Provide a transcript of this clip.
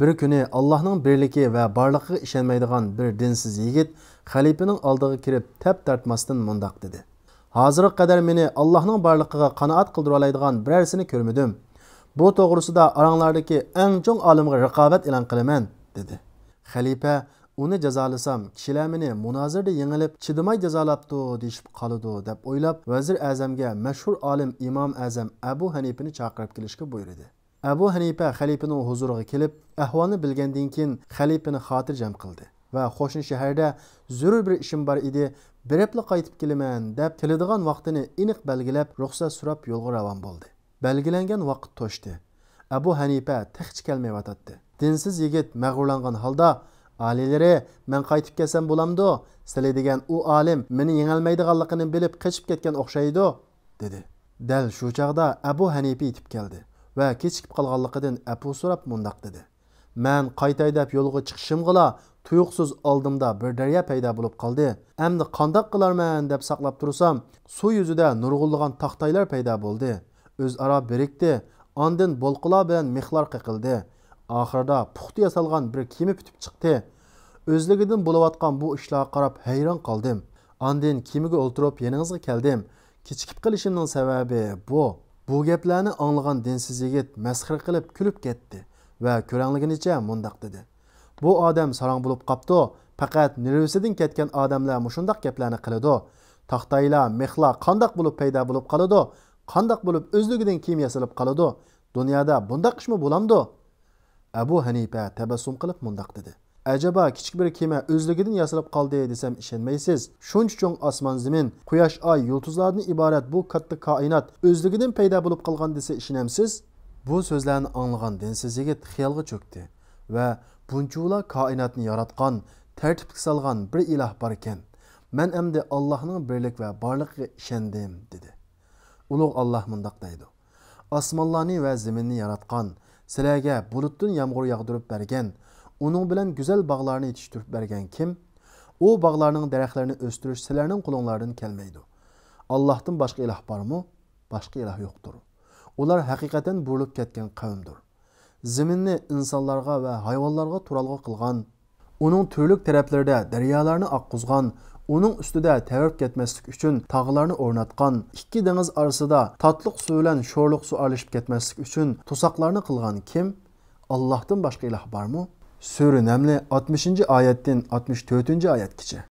bir kuni allohning birligi va borligiga ishonmaydigan bir dinsiz yigit xalifaning oldiga kirib tap tortmasdan mundoq dedi hozirga qadar meni allohning borligiga qanoat qildira oladigan birarsini ko'rmadim bu to'g'risida oranglardagi eng chong olimga raqobat e'lon qilaman dedi xalifa uni jazolasam kishilar meni munozirda yengilib chidamay jazolabdi deyishib qoladi deb o'ylab vazir azamga mashhur olim imom azam abu hanifani chaqirib kelishga buyurdi abu hanifa xalifani huzuriga kelib ahvolni bilgandan keyin xalifani xotirjam qildi va qo'shni shaharda zarur bir ishim bor edi birepla qaytib kelaman deb tiladigan vaqtini aniq belgilab ruxsat so'rab yo'lga ravon bo'ldi belgilangan vaqt to'shdi abu hanifa tiqchi kelmayotdi dinsiz yigit mag'rurlangan holda oliylari men qaytib kelsam bo'lamdi sizlar degan u olim meni yengolmaydiganligini bilib qochib ketgan o'xshaydi dedi dal shu chog'da abu hanifa yetib keldi ва кечикип калганлыгыдан апу сурап мындак деди мен кайта айдап жолго чыгышым кыла туюксуз алдымда бир дарыя пайда болуп калды эмди кандак кылармен деп саклап турсам суу юзуда нургулдуган тактайлар пайда болду өз ара бирикти андын болкула менен мехлар кыкылды ахырда пухта ясалган бир кими бүтүп чыкты өзлүгүдөн болуп аткан бул ишлага карап хайран калдым андын кемеге олтуруп яныңызга келдим кечикип калышымдын себеби бу bu gaplarni anglagan dinsiz yigit masxir qilib kulib ketdi va ko'ranliginicha mundoq dedi bu odam sarong bo'lib qopti faqat nervisidan ketgan odamlar mushundoq gaplarni qiladi taxtaylar mehlar qandoq bo'lib paydo bo'lib qoladi qandoq bo'lib o'zligidan kiyim yasalib qoladi dunyoda bundoq ishmi bo'lamdi abu hanifa tabassum qilib mundoq dedi Acaba kichik bir kime o'zligidan yasalib qoldi desam ishonmaysiz. Shuncha cho'ng asman zemin, quyosh, ay yıldızlarını ibaret bu katta koinot o'zligidan paydo bo'lib qolgan desa ishonamsiz? Bu so'zlarni anglagan dinsiz yigit xiyolga cho'kdi va bunchula koinotni yaratgan, tartibga solgan bir ilah bor ekan. Men endi Allohning birlik ve borligiga ishondim dedi. Ulug' Allah mundoq deydi. ve va yaratkan, yaratgan, bulutun bulutdan yomg'ir bergen. Onun bilen güzel bağlarını yetiştirip bergen kim? O bağlarının dereklerini östürüşselerinin silerinin kulonlardan Allah'tan başka ilah var mı? Başka ilah yoktur. Onlar hakikaten burulup ketken kavimdir. Zeminni insanlarga ve hayvanlarga turalga kılgan, onun türlük tereplerde deryalarını akkuzgan, Onun üstüde təvərrüb getməslik için tağlarını ornatkan, iki deniz arasında tatlıq su şorluk su aralışıb getməslik için tusaqlarını kılgan kim? Allah'tan başka ilah var mı? Sürü Nemli 60. ayetten 64. ayet geçe.